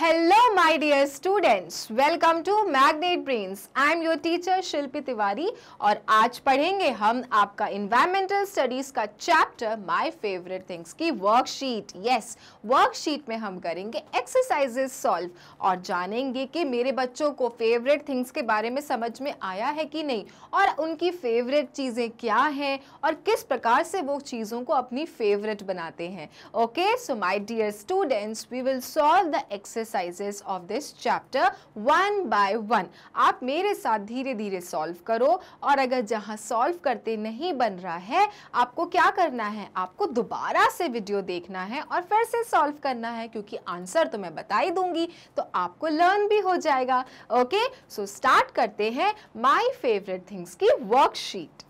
Hello my dear students welcome to Magnate brains I am your teacher Shilpi Tiwari और आज पढ़ेंगे हम आपका इन्वायरमेंटल स्टडीज़ का चैप्टर माय फेवरेट थिंग्स की वर्कशीट यस वर्कशीट में हम करेंगे एक्सरसाइजेस सॉल्व और जानेंगे कि मेरे बच्चों को फेवरेट थिंग्स के बारे में समझ में आया है कि नहीं और उनकी फेवरेट चीज़ें क्या हैं और किस प्रकार से वो चीज़ों को अपनी फेवरेट बनाते हैं okay so my dear students we will solve the exercise exercises of this chapter one by one आप मेरे साथ धीरे धीरे सॉल्व करो और अगर जहां सॉल्व करते नहीं बन रहा है आपको क्या करना है आपको दोबारा से वीडियो देखना है और फिर से सॉल्व करना है क्योंकि आंसर तो मैं बता ही दूंगी तो आपको लर्न भी हो जाएगा ओके सो स्टार्ट करते हैं माई फेवरेट थिंग्स की worksheet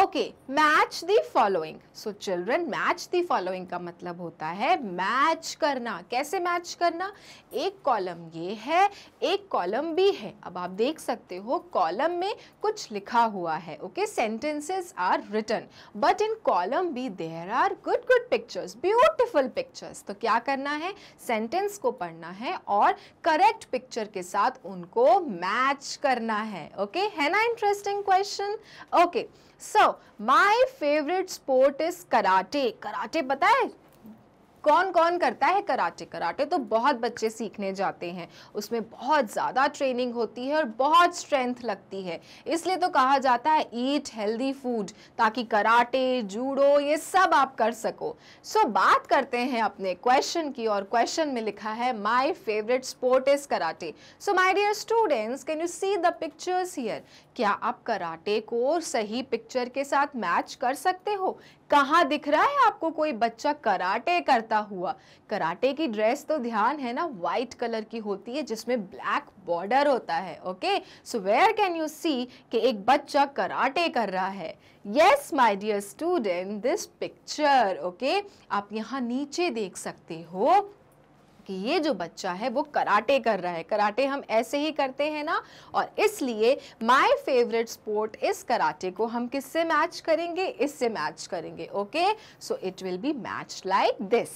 okay match the following so children match the following का मतलब होता है मैच करना कैसे मैच करना एक कॉलम ये है एक कॉलम बी है अब आप देख सकते हो कॉलम में कुछ लिखा हुआ है okay sentences are written but in column B there are good good pictures beautiful pictures तो क्या करना है सेंटेंस को पढ़ना है और करेक्ट पिक्चर के साथ उनको मैच करना है ओके okay? है ना interesting question okay so my favourite sport is karate karate पता है कौन कौन करता है कराटे कराटे तो बहुत बच्चे सीखने जाते हैं उसमें बहुत ज़्यादा ट्रेनिंग होती है और बहुत स्ट्रेंथ लगती है इसलिए तो कहा जाता है ईट हेल्दी फूड ताकि कराटे जूडो ये सब आप कर सको सो so, बात करते हैं अपने क्वेश्चन की और क्वेश्चन में लिखा है my favourite sport is karate so my dear students can you see the pictures here क्या आप कराटे को सही पिक्चर के साथ मैच कर सकते हो कहाँ दिख रहा है आपको कोई बच्चा कराटे करता हुआ कराटे की ड्रेस तो ध्यान है ना व्हाइट कलर की होती है जिसमें ब्लैक बॉर्डर होता है okay so where can you see कि एक बच्चा कराटे कर रहा है yes my dear student this picture okay आप यहाँ नीचे देख सकते हो कि ये जो बच्चा है वो कराटे कर रहा है कराटे हम ऐसे ही करते हैं ना और इसलिए माय फेवरेट स्पोर्ट इस कराटे को हम किससे मैच करेंगे इससे मैच करेंगे okay so it will be match like this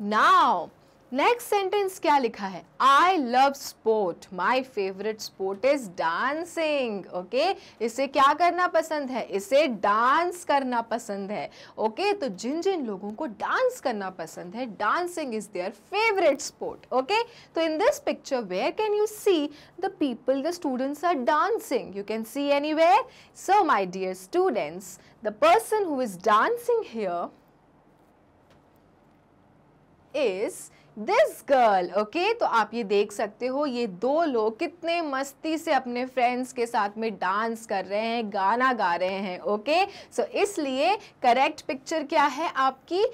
now next sentence क्या लिखा है I love sport my favourite sport is dancing okay इसे क्या करना पसंद है इसे डांस करना पसंद है ओके okay? तो जिन जिन लोगों को डांस करना पसंद है dancing is their favourite sport okay तो in this picture where can you see the people the students are dancing you can see anywhere so my dear students the person who is dancing here is this girl okay तो आप ये देख सकते हो ये दो लोग कितने मस्ती से अपने फ्रेंड्स के साथ में डांस कर रहे हैं गाना गा रहे हैं ओके सो इसलिए करेक्ट पिक्चर क्या है आपकी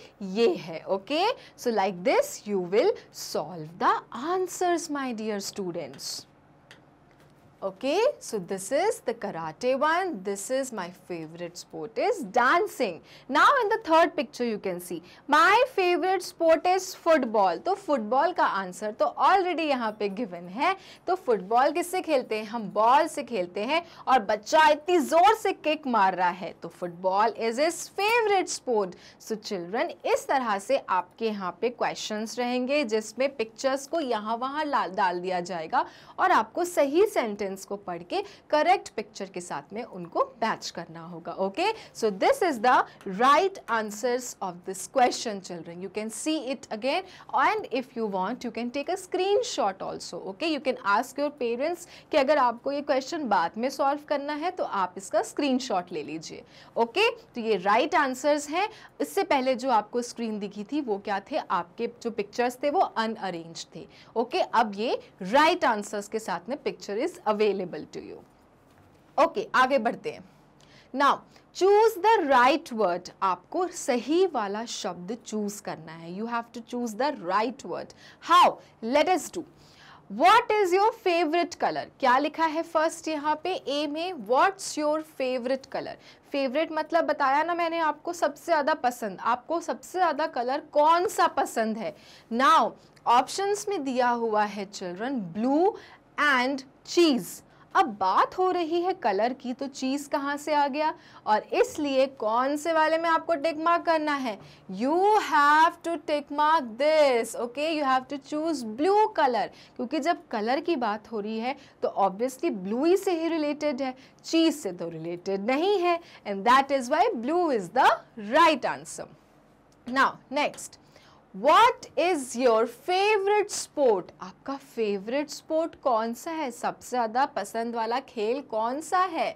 ये है okay so like this you will solve the answers my dear students okay so this is the karate one this is my favorite sport is dancing now in the third picture you can see my favorite sport is football तो football का answer तो already यहाँ पे given है तो football किससे खेलते हैं हम बॉल से खेलते हैं और बच्चा इतनी जोर से किक मार रहा है तो football is is favourite sport so children इस तरह से आपके यहाँ पे क्वेश्चंस रहेंगे जिसमें पिक्चर्स को यहाँ वहाँ डाल दिया जाएगा और आपको सही सेंटेंस क्वेश्चंस को पढ़ के करेक्ट पिक्चर के साथ में उनको मैच करना होगा okay so this is the right answers of this question children you can see it again and if you want you can take a screenshot also okay you can ask your parents कि अगर आपको ये question बाद में solve करना है तो आप इसका स्क्रीन ले लीजिए ओके okay? तो ये राइट right आंसर्स हैं इससे पहले जो आपको स्क्रीन दिखी थी वो क्या थे आपके जो पिक्चर्स थे वो अनअरेंज थे ओके okay? अब ये राइट right आंसर्स के साथ में picture is available available to you. Okay, आगे बढ़ते हैं Now, choose the right word. आपको सही वाला शब्द चूज करना है You have to choose the right word. How? Let us do. What is your favorite color? क्या लिखा है first यहाँ पे A में What's your favorite color? Favourite मतलब बताया ना मैंने आपको सबसे ज़्यादा पसंद आपको सबसे ज़्यादा कलर कौन सा पसंद है नाउ ऑप्शंस में दिया हुआ है चिल्ड्रन ब्लू एंड चीज़ अब बात हो रही है कलर की तो चीज़ कहाँ से आ गया और इसलिए कौन से वाले में आपको टिक मार्क करना है you have to tick mark this okay you have to choose blue colour क्योंकि जब कलर की बात हो रही है तो ऑब्वियसली ब्लू ही से ही रिलेटेड है चीज़ से तो रिलेटेड नहीं है and that is why blue is the right answer now next what is your favourite sport आपका फेवरेट स्पोर्ट कौन सा है सबसे ज़्यादा पसंद वाला खेल कौन सा है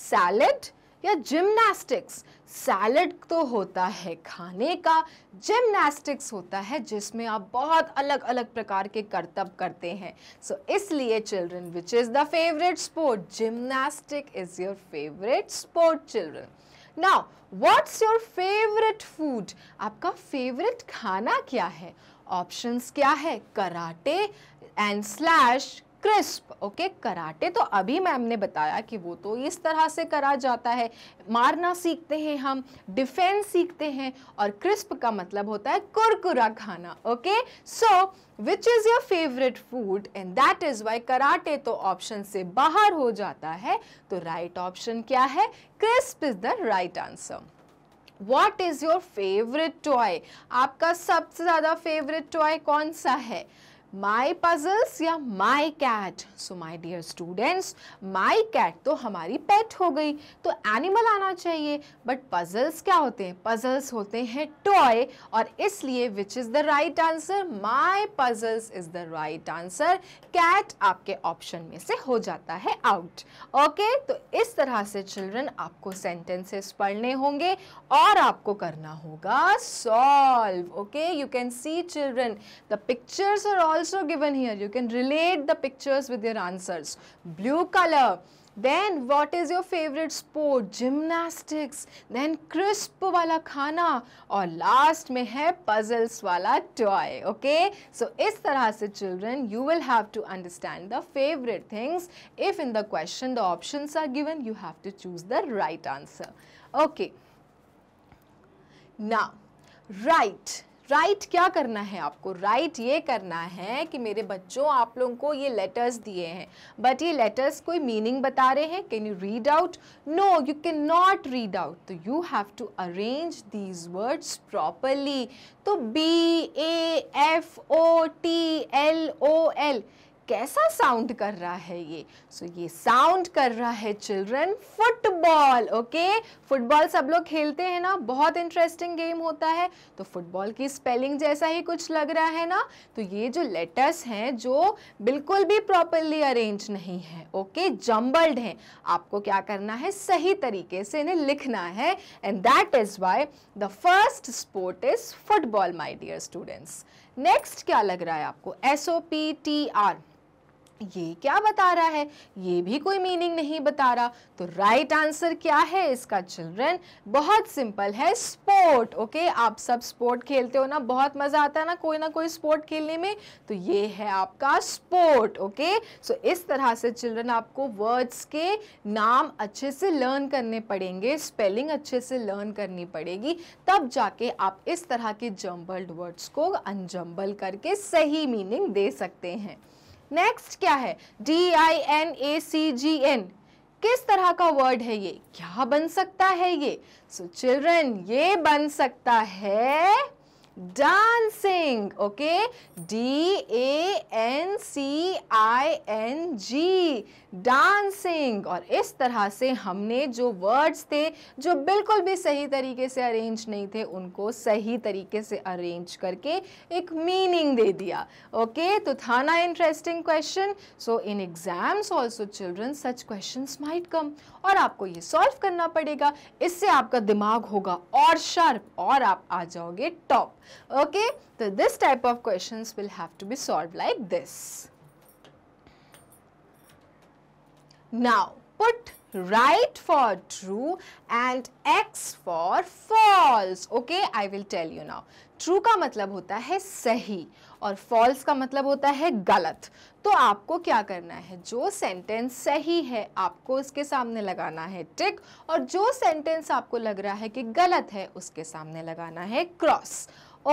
सैलड या जिम्नास्टिक्स सैलड तो होता है खाने का जिम्नास्टिक्स होता है जिसमें आप बहुत अलग अलग प्रकार के करतब करते हैं सो so, इसलिए children which is the favourite sport gymnastic is your favourite sport children now what's your favourite food आपका फेवरेट खाना क्या है ऑप्शंस क्या है karate and slash crisp okay karate तो अभी मैम ने बताया कि वो तो इस तरह से करा जाता है मारना सीखते हैं हम डिफेंस सीखते हैं और क्रिस्प का मतलब होता है कुरकुरा खाना okay so which is your favourite food and that is why karate तो ऑप्शन से बाहर हो जाता है तो राइट right ऑप्शन क्या है crisp is the right answer what is your favourite toy आपका सबसे ज़्यादा फेवरेट टॉय कौन सा है माई पजल्स या my cat so my dear students my cat तो हमारी पेट हो गई तो एनिमल आना चाहिए बट पजल्स क्या होते हैं पजल्स होते हैं टॉय और इसलिए which is the right answer my puzzles is the right answer cat आपके ऑप्शन में से हो जाता है आउट ओके okay? तो इस तरह से चिल्ड्रन आपको सेंटेंसेस पढ़ने होंगे और आपको करना होगा solve okay you can see children the pictures are all also given here. You can relate the pictures with your answers. Blue color. Then what is your favorite sport? Gymnastics. Then crisp wala khana. Or last hai puzzles wala toy. Okay? So is tarah se children you will have to understand the favorite things. If in the question the options are given you have to choose the right answer. Okay. Now write right right क्या करना है आपको right right ये करना है कि मेरे बच्चों आप लोगों को ये लेटर्स दिए हैं बट ये लेटर्स कोई मीनिंग बता रहे हैं can you read out no you can not read out तो you have to arrange these words properly तो B A F O T L O L कैसा साउंड कर रहा है ये सो so, ये साउंड कर रहा है चिल्ड्रन फुटबॉल ओके फुटबॉल सब लोग खेलते हैं ना बहुत इंटरेस्टिंग गेम होता है तो फुटबॉल की स्पेलिंग जैसा ही कुछ लग रहा है ना तो ये जो लेटर्स हैं जो बिल्कुल भी प्रॉपरली अरेंज नहीं है ओके okay? जम्बल्ड हैं आपको क्या करना है सही तरीके से इन्हें लिखना है and that is why the first sport is football my dear students next क्या लग रहा है आपको S O P T R ये क्या बता रहा है ये भी कोई मीनिंग नहीं बता रहा तो राइट right आंसर क्या है इसका चिल्ड्रन बहुत सिंपल है स्पोर्ट ओके okay? आप सब स्पोर्ट खेलते हो ना बहुत मज़ा आता है ना कोई ना कोई स्पोर्ट खेलने में तो ये है आपका sport okay okay? So so, इस तरह से चिल्ड्रन आपको वर्ड्स के नाम अच्छे से लर्न करने पड़ेंगे स्पेलिंग अच्छे से लर्न करनी पड़ेगी तब जाके आप इस तरह के जम्बल्ड वर्ड्स को अनजम्बल करके सही मीनिंग दे सकते हैं नेक्स्ट क्या है D I N A C G N किस तरह का वर्ड है ये क्या बन सकता है ये सो so, चिल्ड्रन ये बन सकता है dancing okay d a n c i n g dancing और इस तरह से हमने जो वर्ड्स थे जो बिल्कुल भी सही तरीके से अरेंज नहीं थे उनको सही तरीके से अरेंज करके एक मीनिंग दे दिया ओके okay? तो था ना interesting question so in exams also children such question might come और आपको ये सॉल्व करना पड़ेगा इससे आपका दिमाग होगा और शार्प और आप आ जाओगे top Okay, so this type of questions will have to be solved like this. Now, put right for true and x for false. Okay, I will tell you now. True ka matlab hota hai sahi aur false ka matlab hota hai galat to aapko kya karna hai jo sentence sahi hai aapko uske samne lagana hai tick aur jo sentence aapko lag raha hai ki galat hai uske samne lagana hai cross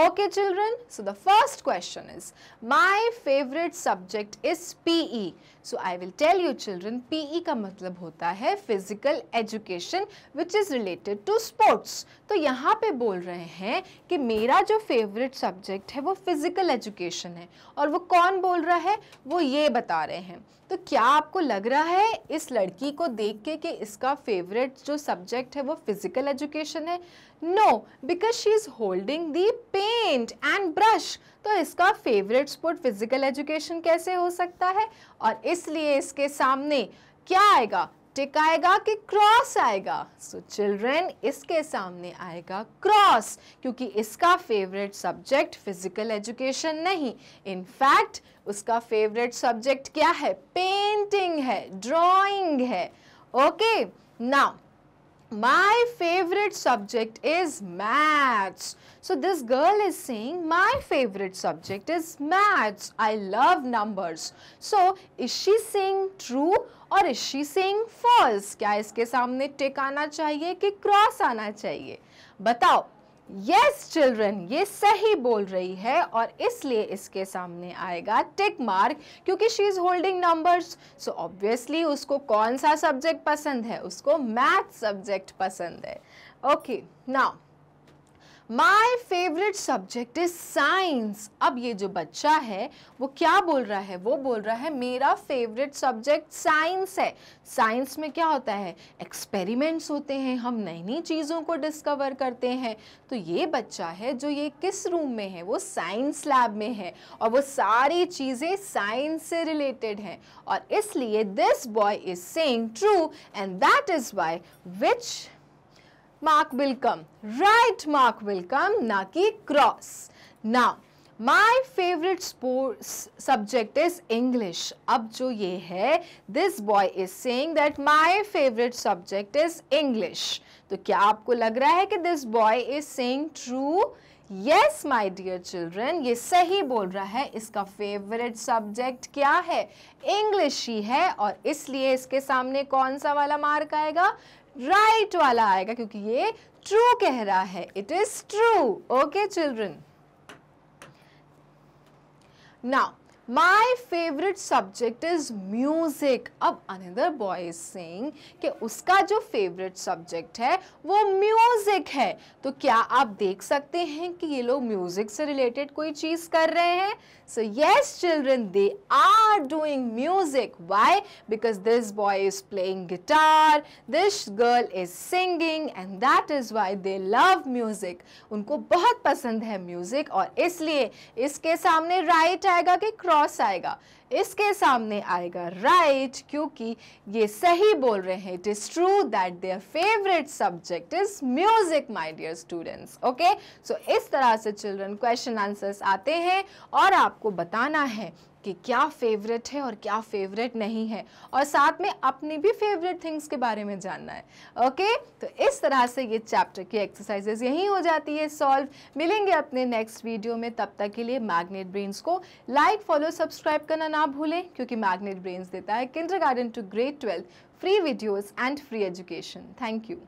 Okay children, so the first question is, my favorite subject is PE. So I will tell you children, PE का मतलब होता है physical education which is related to sports. तो यहाँ पे बोल रहे हैं कि मेरा जो फेवरेट सब्जेक्ट है वो फिज़िकल एजुकेशन है और वो कौन बोल रहा है वो ये बता रहे हैं तो क्या आपको लग रहा है इस लड़की को देख के कि इसका फेवरेट जो सब्जेक्ट है वो फिज़िकल एजुकेशन है no because she is holding the paint and brush तो इसका फेवरेट स्पोर्ट फिज़िकल एजुकेशन कैसे हो सकता है और इसलिए इसके सामने क्या आएगा टिक आएगा कि क्रॉस आएगा सो so, चिल्ड्रेन इसके सामने आएगा क्रॉस क्योंकि इसका फेवरेट सब्जेक्ट फिजिकल एजुकेशन नहीं इनफैक्ट उसका फेवरेट सब्जेक्ट क्या है पेंटिंग है ड्राइंग है okay okay, now my favorite subject is maths. So this girl is saying my favorite subject is maths. I love numbers. So is she saying true or is she saying false? क्या इसके सामने tick आना चाहिए कि cross आना चाहिए बताओ yes children ये सही बोल रही है और इसलिए इसके सामने आएगा टिक मार्क क्योंकि she is holding numbers so obviously उसको कौन सा सब्जेक्ट पसंद है उसको मैथ सब्जेक्ट पसंद है okay okay, now my favourite subject is science अब ये जो बच्चा है वो क्या बोल रहा है वो बोल रहा है मेरा फेवरेट सब्जेक्ट साइंस है साइंस में क्या होता है एक्सपेरिमेंट्स होते हैं हम नई नई चीज़ों को डिस्कवर करते हैं तो ये बच्चा है जो ये किस रूम में है वो साइंस लैब में है और वो सारी चीज़ें साइंस से रिलेटेड हैं और इसलिए this boy is saying true and that is why which Mark will come. Right mark will come, na ki cross. Now, my favourite sports subject is English अब जो ये है this boy is saying that my favourite subject is English तो क्या आपको लग रहा है कि this boy is saying true yes my dear children ये सही बोल रहा है इसका फेवरेट सब्जेक्ट क्या है इंग्लिश ही है और इसलिए इसके सामने कौन सा वाला मार्क आएगा राइट right वाला आएगा क्योंकि ये ट्रू कह रहा है it is true okay children now my favourite subject is music अब अनदर बॉय इज कि उसका जो फेवरेट सब्जेक्ट है वो म्यूज़िक है तो क्या आप देख सकते हैं कि ये लोग म्यूज़िक से रिलेटेड कोई चीज़ कर रहे हैं so yes children they are doing music why because this boy is playing guitar this girl is singing and that is why they love music उनको बहुत पसंद है म्यूज़िक और इसलिए इसके सामने राइट आएगा कि क्रॉस आएगा इसके सामने आएगा राइट क्योंकि ये सही बोल रहे हैं it is true that their favourite subject is music my dear students okay so इस तरह से चिल्ड्रन क्वेश्चन आंसर्स आते हैं और आपको बताना है कि क्या फेवरेट है और क्या फेवरेट नहीं है और साथ में अपनी भी फेवरेट थिंग्स के बारे में जानना है ओके तो इस तरह से ये चैप्टर की एक्सरसाइजेस यहीं हो जाती है सॉल्व मिलेंगे अपने नेक्स्ट वीडियो में तब तक के लिए मैग्नेट ब्रेन्स को लाइक फॉलो सब्सक्राइब करना ना ना भूलें क्योंकि मैग्नेट ब्रेन्स देता है kindergarten to grade twelfth free videos and free education thank you